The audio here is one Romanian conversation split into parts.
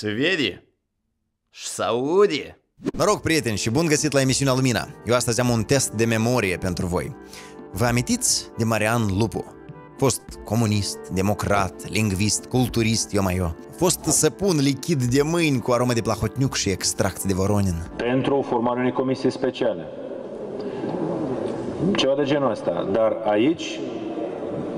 Suedii și Saudii. Mă rog, prieteni, și bun găsit la emisiunea Lumina. Eu astăzi am un test de memorie pentru voi. Vă amintiți de Marian Lupu? Fost comunist, democrat, lingvist, culturist, eu mai eu. Fost să pun lichid de mâini cu aromă de plahotniuc și extract de voronin. Pentru formarea unei comisii speciale. Ceva de genul ăsta. Dar aici...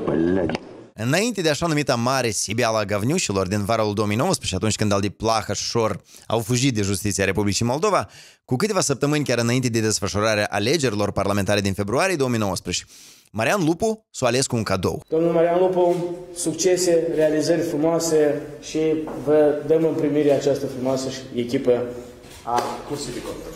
Blădi. Înainte de așa numita mare sibeala говнюșilor din vara 2019 atunci când al de plahă Șor au fugit de justiția Republicii Moldova, cu câteva săptămâni chiar înainte de desfășurarea alegerilor parlamentare din februarie 2019, Marian Lupu s-a ales cu un cadou. Domnul Marian Lupu, succese, realizări frumoase și vă dăm în primire această frumoasă echipă a cursului de contă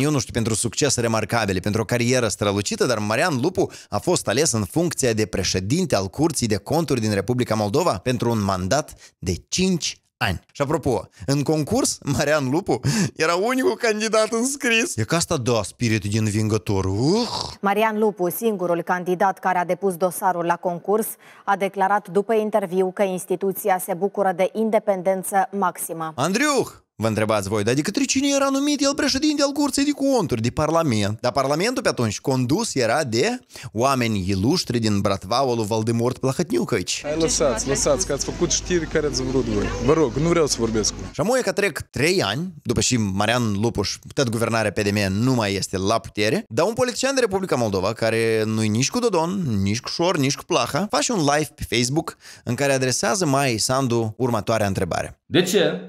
eu nu știu, pentru succes remarcabile, pentru o carieră strălucită, dar Marian Lupu a fost ales în funcția de președinte al Curții de Conturi din Republica Moldova pentru un mandat de 5 ani. Și apropo, în concurs, Marian Lupu era unicul candidat înscris. E ca asta da, spiritul din vingător. Uh! Marian Lupu, singurul candidat care a depus dosarul la concurs, a declarat după interviu că instituția se bucură de independență maximă. Andriuh, Vă întrebați voi, dar de către cine era numit el președinte al Curții de Conturi, de Parlament? Dar Parlamentul pe atunci condus era de oameni iluștri din Bratvaua lui Valdemort Plahătniucăci. Hai, lăsați, lăsați, că ați făcut știri care ați vrut voi. Vă rog, nu vreau să vorbesc cu. Și am că trec trei ani, după și Marian Lupuș, tot guvernarea PDM nu mai este la putere, dar un politician de Republica Moldova, care nu-i nici cu Dodon, nici cu Șor, nici cu Plaha, face un live pe Facebook în care adresează mai Sandu următoarea întrebare. De ce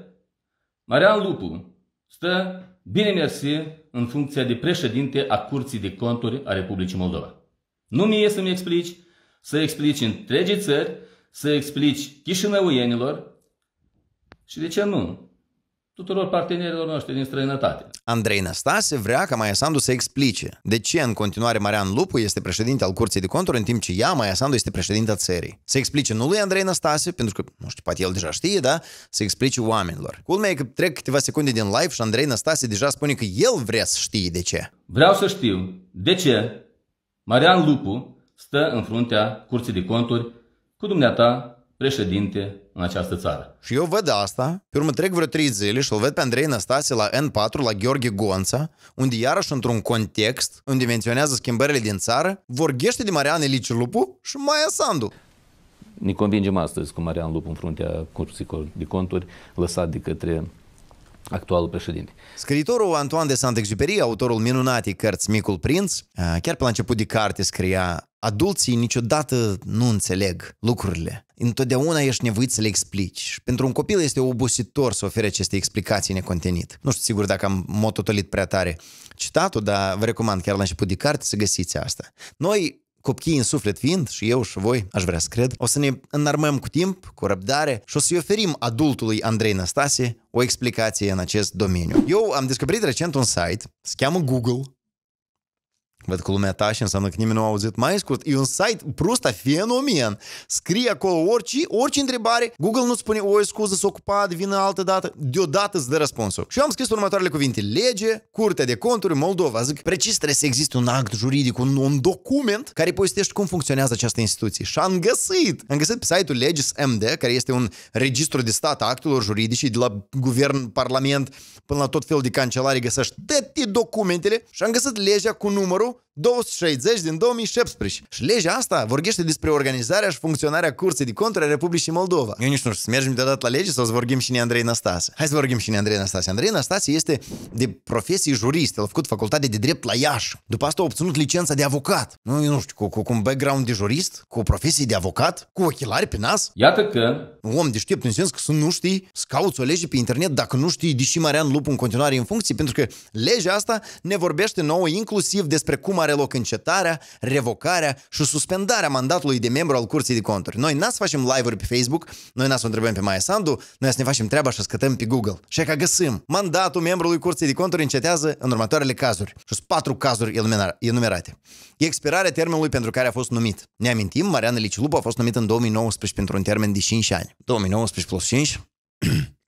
Marian Lupu stă bine mersi în funcția de președinte a Curții de Conturi a Republicii Moldova. Nu mie să-mi explici, să explici întregii țări, să explici chișinăuienilor și de ce nu, tuturor partenerilor noștri din străinătate. Andrei Năstase vrea ca Maia Sandu să explice de ce în continuare Marian Lupu este președinte al Curții de Conturi, în timp ce ea, Maia Sandu, este președinta țării. Să explice nu lui Andrei Năstase, pentru că, nu știu, poate el deja știe, da? Să explice oamenilor. Culmea e că trec câteva secunde din live și Andrei Năstase deja spune că el vrea să știe de ce. Vreau să știu de ce Marian Lupu stă în fruntea Curții de Conturi cu dumneata președinte în această țară. Și eu văd asta, pe urmă trec vreo trei zile și îl văd pe Andrei Năstase la N4, la Gheorghe Gonța, unde iarăși într-un context unde menționează schimbările din țară, vorbește de Marian Elici Lupu și Maia Sandu. Ne convingem astăzi cu Marian Lupu în fruntea Curții de Conturi, lăsat de către actualul președinte. Scriitorul Antoine de Saint-Exupéry, autorul minunatii cărți Micul Prinț, chiar pe la început de carte scria Adulții niciodată nu înțeleg lucrurile. Întotdeauna ești nevoit să le explici. pentru un copil este obositor să ofere aceste explicații necontenit. Nu știu sigur dacă am mototolit prea tare citatul, dar vă recomand chiar la început de carte să găsiți asta. Noi copiii în suflet fiind, și eu și voi, aș vrea să cred, o să ne înarmăm cu timp, cu răbdare și o să-i oferim adultului Andrei Năstase o explicație în acest domeniu. Eu am descoperit recent un site, se cheamă Google, Văd că lumea tace, înseamnă că nimeni nu a auzit. Mai scurt, e un site Prusta fenomen. Scrie acolo orice, orice întrebare. Google nu spune, oi, scuză, s-a ocupat, vină altă dată. Deodată îți dă răspunsul. Și eu am scris următoarele cuvinte. Lege, Curtea de Conturi, Moldova. Zic, precis trebuie să existe un act juridic, un, un document care povestește cum funcționează această instituție. Și am găsit. Am găsit pe site-ul Legis MD, care este un registru de stat a actelor juridice, de la guvern, parlament, până la tot felul de cancelarii găsești toate documentele. Și am găsit legea cu numărul Israel 260 din 2017. Și legea asta vorbește despre organizarea și funcționarea Curții de contra Republicii Moldova. Eu nici nu știu să mergem deodată la lege sau să vorbim și ne Andrei Năstase. Hai să vorbim și ne Andrei Năstase. Andrei Năstase este de profesie jurist. El a făcut facultate de drept la Iași. După asta a obținut licența de avocat. Nu, eu nu știu, cu, cu, cu un background de jurist, cu o profesie de avocat, cu ochelari pe nas. Iată că... Un om deștept în sens că să nu știi, să cauți o lege pe internet dacă nu știi, deși Marian Lupu în continuare în funcție, pentru că legea asta ne vorbește nouă inclusiv despre cum are are loc încetarea, revocarea și suspendarea mandatului de membru al Curții de Conturi. Noi n-ați facem live-uri pe Facebook, noi n-ați întrebăm pe Maia Sandu, noi să ne facem treaba și scătăm pe Google. Și că găsim. Mandatul membrului Curții de Conturi încetează în următoarele cazuri. Și sunt patru cazuri enumerate. Expirarea termenului pentru care a fost numit. Ne amintim, Mariana Licilupu a fost numit în 2019 pentru un termen de 5 ani. 2019 plus 5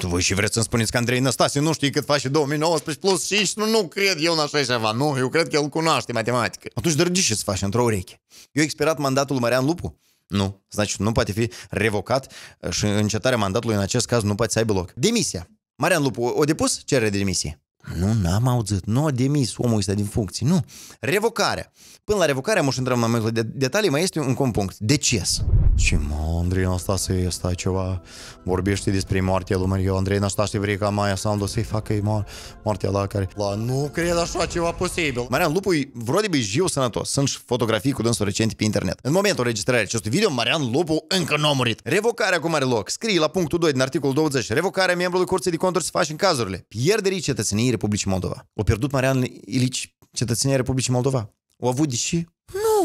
Tu voi și vreți să-mi spuneți că Andrei Năstase nu știe cât face 2019 plus 5? Nu, nu cred eu în așa ceva. Nu, eu cred că el cunoaște matematică. Atunci, dar ce să faci într-o ureche? Eu expirat mandatul Marian Lupu? Nu. Deci nu poate fi revocat și încetarea mandatului în acest caz nu poate să aibă loc. Demisia. Marian Lupu o depus cerere de demisie? Nu, n-am auzit. Nu a demis omul ăsta din funcție. Nu. Revocarea. Până la revocare, am și intrăm în mai multe detalii, mai este un compunct. Deces. Ce mă, Andrei Năstase, asta ceva, vorbește despre moartea lui Maria. Andrei Năstase vrei ca Maia Sandu să-i facă mo moartea la care... La, nu cred așa ceva posibil. Marian Lupu e vreo de jiu sănătos. Sunt și fotografii cu dânsul recent pe internet. În momentul registrării acestui video, Marian Lupu încă nu a murit. Revocarea cum are loc. Scrie la punctul 2 din articolul 20. Revocarea membrului Curții de Conturi se face în cazurile pierderii cetățeniei Republicii Moldova. O pierdut Marian Ilici cetățenia Republicii Moldova. O avut deși? și?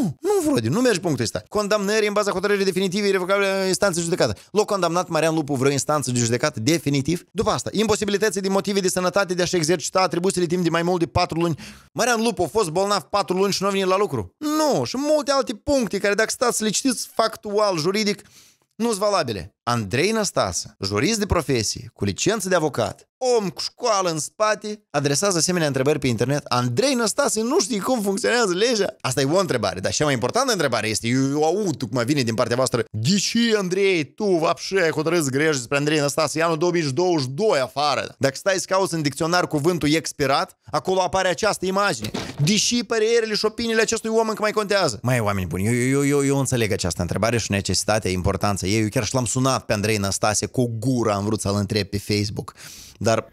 Nu, nu, Frodi, nu mergi punctul ăsta. Condamnări în baza hotărârii definitive irrevocabile în instanță judecată. L-a condamnat Marian Lupu vreo instanță de judecată definitiv. După asta, imposibilității din motive de sănătate de a-și exercita atribuțiile timp de mai mult de 4 luni. Marian Lupu a fost bolnav 4 luni și nu a venit la lucru. Nu, și multe alte puncte care dacă stați să le citiți factual, juridic, nu sunt valabile. Andrei Năstasă, jurist de profesie, cu licență de avocat, om cu școală în spate, adresează asemenea întrebări pe internet. Andrei Năstase nu știi cum funcționează legea? Asta e o întrebare, dar cea mai importantă întrebare este, eu aud cum vine din partea voastră, de ce Andrei, tu vapșe ai hotărât greș despre Andrei Năstase, e anul 2022 afară. Dacă stai să cauți în dicționar cuvântul expirat, acolo apare această imagine. Deși părerile și opiniile acestui om încă mai contează. Mai oameni buni, eu, eu, eu, eu înțeleg această întrebare și necesitatea, importanța ei, eu chiar și l-am sunat sunat pe Andrei Năstase cu gura, am vrut să-l întreb pe Facebook, dar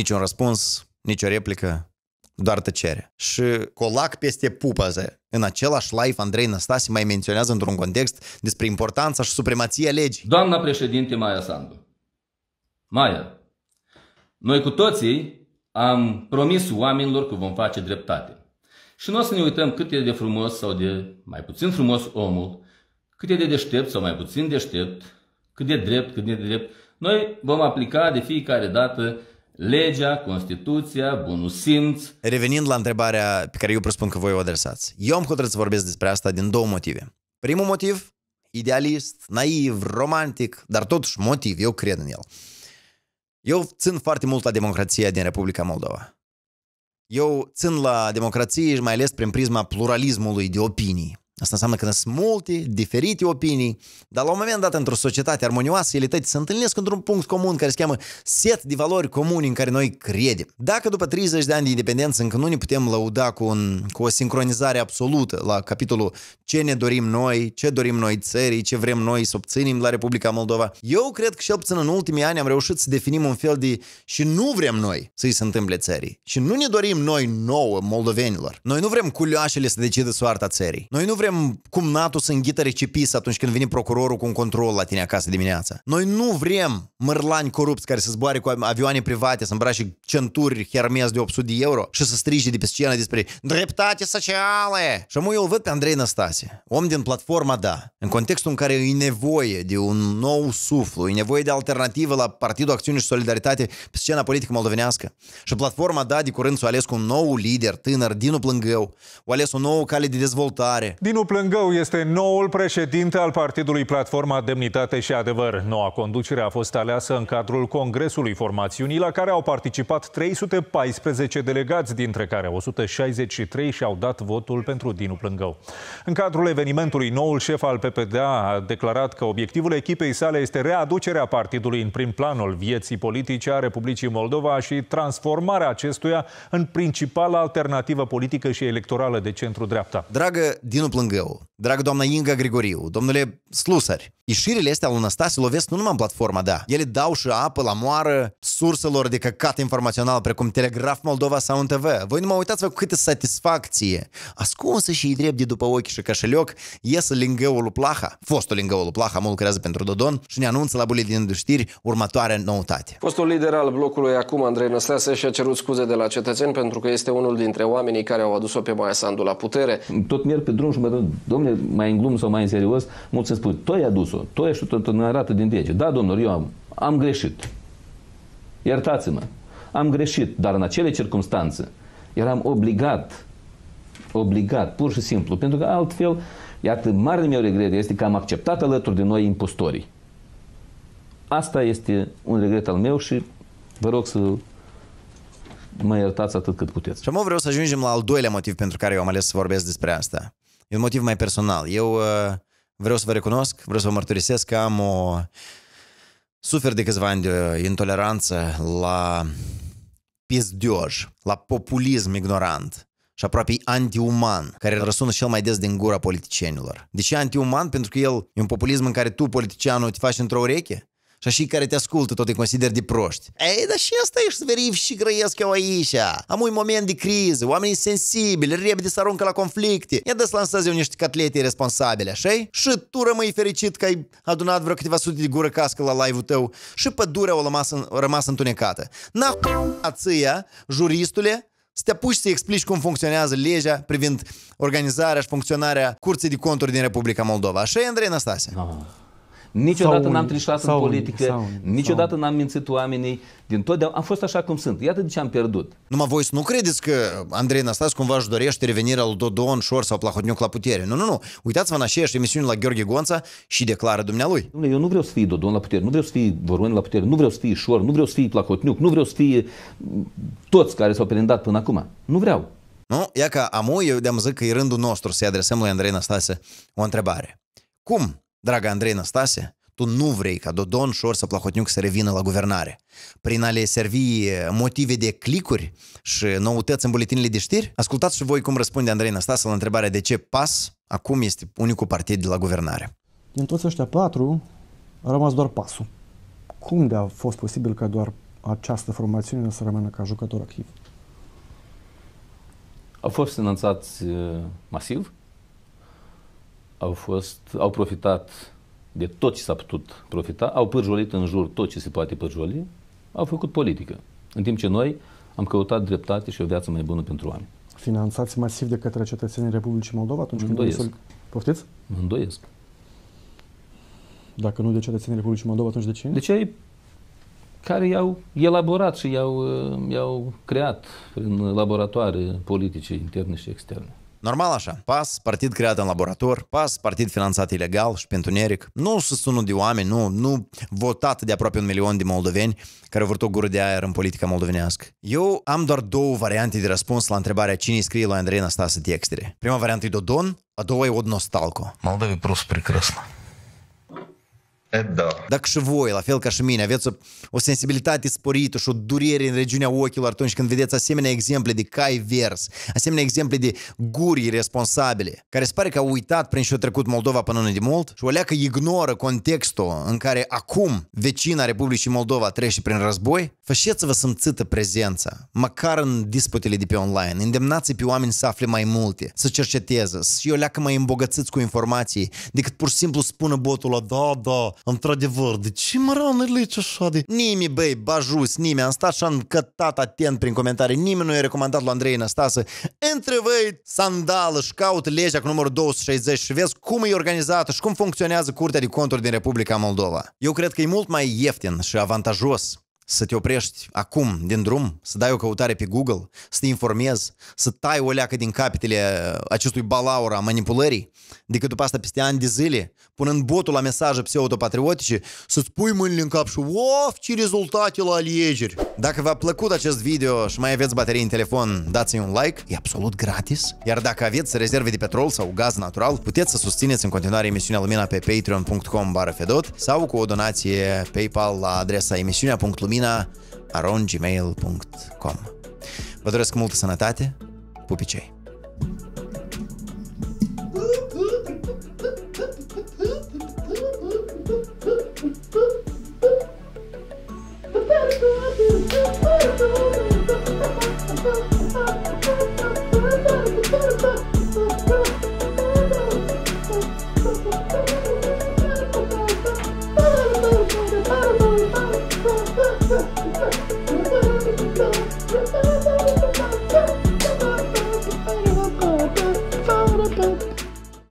Niciun răspuns, nicio replică, doar tăcere. Și colac peste pupăze. În același live, Andrei Năstase mai menționează într-un context despre importanța și supremația legii. Doamna președinte Maia Sandu, Maia, noi cu toții am promis oamenilor că vom face dreptate. Și nu o să ne uităm cât e de frumos sau de mai puțin frumos omul, cât e de deștept sau mai puțin deștept, cât de drept, cât de drept. Noi vom aplica de fiecare dată legea, Constituția, bunul simț. Revenind la întrebarea pe care eu presupun că voi o adresați, eu am hotărât să vorbesc despre asta din două motive. Primul motiv, idealist, naiv, romantic, dar totuși motiv, eu cred în el. Eu țin foarte mult la democrația din Republica Moldova. Eu țin la democrație și mai ales prin prisma pluralismului de opinii. Asta înseamnă că sunt multe, diferite opinii, dar la un moment dat, într-o societate armonioasă, ele se întâlnesc într-un punct comun care se cheamă set de valori comune în care noi credem. Dacă după 30 de ani de independență încă nu ne putem lăuda cu, un, cu o sincronizare absolută la capitolul ce ne dorim noi, ce dorim noi țării, ce vrem noi să obținem la Republica Moldova, eu cred că cel puțin în ultimii ani am reușit să definim un fel de și nu vrem noi să-i se întâmple țării. Și nu ne dorim noi nouă moldovenilor. Noi nu vrem culioașele să decidă soarta țării. Noi nu vrem vrem cum NATO să înghită recipis atunci când vine procurorul cu un control la tine acasă dimineața. Noi nu vrem mărlani corupți care să zboare cu avioane private, să îmbrace centuri Hermes de 800 de euro și să strige de pe scenă despre dreptate socială. Și mă, eu văd pe Andrei Năstase, om din platforma DA, în contextul în care e nevoie de un nou suflu, e nevoie de alternativă la Partidul Acțiune și Solidaritate pe scena politică moldovenească. Și platforma DA de curând s-a ales cu un nou lider tânăr, Dinu Plângău, a ales o nouă cale de dezvoltare. Din Dinu Plângău este noul președinte al Partidului Platforma Demnitate și Adevăr. Noua conducere a fost aleasă în cadrul Congresului Formațiunii, la care au participat 314 delegați, dintre care 163 și-au dat votul pentru Dinu Plângău. În cadrul evenimentului, noul șef al PPDA a declarat că obiectivul echipei sale este readucerea partidului în prim planul vieții politice a Republicii Moldova și transformarea acestuia în principală alternativă politică și electorală de centru-dreapta. Dragă Dinu Plângău, Mângău, dragă doamna Inga Grigoriu, domnule Slusari, ieșirile astea lui Năstase lovesc nu numai în platforma, da. Ele dau și apă la moară surselor de căcat informațional, precum Telegraf Moldova sau TV. Voi nu mă uitați-vă cu câtă satisfacție. Ascunsă și drept de după ochi și cășelioc, iese lingăul lui Plaha, fostul lingăul lui Plaha, mă lucrează pentru Dodon și ne anunță la buletinul de știri următoarea noutate. Fostul lider al blocului acum, Andrei Năstase, și-a cerut scuze de la cetățeni pentru că este unul dintre oamenii care au adus-o pe Maia Sandu la putere. Tot mier pe drum și mă domnule, mai în glum sau mai în serios, mulți îmi spun, tu ai adus-o, tu ai și tot arată din dege. Da, domnul, eu am, am greșit. Iertați-mă, am greșit, dar în acele circunstanțe eram obligat, obligat, pur și simplu, pentru că altfel, iată, marele meu regret este că am acceptat alături de noi impostorii. Asta este un regret al meu și vă rog să mă iertați atât cât puteți. Și vreau să ajungem la al doilea motiv pentru care eu am ales să vorbesc despre asta. E un motiv mai personal. Eu uh, vreau să vă recunosc, vreau să vă mărturisesc că am o... Sufer de câțiva ani de intoleranță la pizdioj, la populism ignorant și aproape antiuman, care răsună cel mai des din gura politicienilor. De ce antiuman? Pentru că el e un populism în care tu, politicianul, te faci într-o ureche și așa care te ascultă tot îi consider de proști. Ei, dar și asta ești să și grăiesc eu aici. Am un moment de criză, oamenii sensibili, repede să aruncă la conflicte. Ia să lansez eu niște catlete responsabile, așa Și tu rămâi fericit că ai adunat vreo câteva sute de gură cască la live-ul tău și pădurea a rămas, în, rămas întunecată. N-a ația, juristule, să te apuci să explici cum funcționează legea privind organizarea și funcționarea Curții de Conturi din Republica Moldova. Așa e, Andrei Năstase? Oh. Niciodată n-am trișat în politică, sau, niciodată n-am mințit oamenii, din totdeauna am fost așa cum sunt. Iată de ce am pierdut. Numai voi să nu credeți că Andrei Năstas cumva își dorește revenirea lui Dodon, Șor sau Plahotniuc la putere. Nu, nu, nu. Uitați-vă în aceeași emisiune la Gheorghe Gonța și declară dumnealui. Eu nu vreau să fie Dodon la putere, nu vreau să fie Voron la putere, nu vreau să fie Șor, nu vreau să fie Plahotniuc, nu vreau să fie toți care s-au perindat până acum. Nu vreau. Nu? Ia că amu, eu de-am zic că e rândul nostru să-i adresăm lui Andrei Năstase o întrebare. Cum Dragă Andrei Năstase, tu nu vrei ca Dodon Șor să Plahotniuc să revină la guvernare. Prin a le servi motive de clicuri și noutăți în buletinile de știri, ascultați și voi cum răspunde Andrei Năstase la întrebarea de ce PAS acum este unicul partid de la guvernare. Din toți ăștia patru, a rămas doar pasul. Cum de a fost posibil ca doar această formațiune să rămână ca jucător activ? Au fost finanțați masiv au, fost, au profitat de tot ce s-a putut profita, au pârjolit în jur tot ce se poate pârjoli, au făcut politică. În timp ce noi am căutat dreptate și o viață mai bună pentru oameni. Finanțați masiv de către cetățenii Republicii Moldova atunci când... Îndoiesc. Sol... Poftiți? Îndoiesc. Dacă nu de cetățenii Republicii Moldova, atunci de cine? De cei care i-au elaborat și i-au, uh, i-au creat prin laboratoare politice interne și externe. Normal așa. PAS, partid creat în laborator, PAS, partid finanțat ilegal și pentru neric. Nu susținut de oameni, nu, nu votat de aproape un milion de moldoveni care au vrut o gură de aer în politica moldovenească. Eu am doar două variante de răspuns la întrebarea cine scrie lui Andrei Nastase textele. Prima variantă e Dodon, a doua e Odnostalco. Moldovei prost прекрасно. Da. Dacă și voi, la fel ca și mine, aveți o, o sensibilitate sporită și o durere în regiunea ochilor atunci când vedeți asemenea exemple de cai vers, asemenea exemple de guri responsabile, care se pare că au uitat prin și au trecut Moldova până nu de mult și o leacă ignoră contextul în care acum vecina Republicii Moldova trece prin război, faceți-vă simțită prezența, măcar în disputele de pe online, îndemnați pe oameni să afle mai multe, să cerceteze, să o leacă mai îmbogățiți cu informații, decât pur și simplu spună botul la da, da, într-adevăr, de ce mă rănălești așa de... Nimi, băi, bajus, nimi, am stat și am cătat atent prin comentarii, nimeni nu i-a recomandat lui Andrei Năstasă. Între voi sandală și caut legea cu numărul 260 și vezi cum e organizată și cum funcționează Curtea de Conturi din Republica Moldova. Eu cred că e mult mai ieftin și avantajos să te oprești acum din drum, să dai o căutare pe Google, să te informezi, să tai o leacă din capitele uh, acestui balaur a manipulării, decât după asta peste ani de zile, punând botul la mesaje pseudopatriotice, să-ți pui mâinile în cap și of, ce rezultate la alegeri! Dacă v-a plăcut acest video și mai aveți baterii în telefon, dați-i un like, e absolut gratis, iar dacă aveți rezerve de petrol sau gaz natural, puteți să susțineți în continuare emisiunea Lumina pe patreon.com sau cu o donație PayPal la adresa emisiunea.lumina lumina arongmail.com Vă doresc multă sănătate, pupicei! Boop, boop, boop, boop, boop, boop, boop.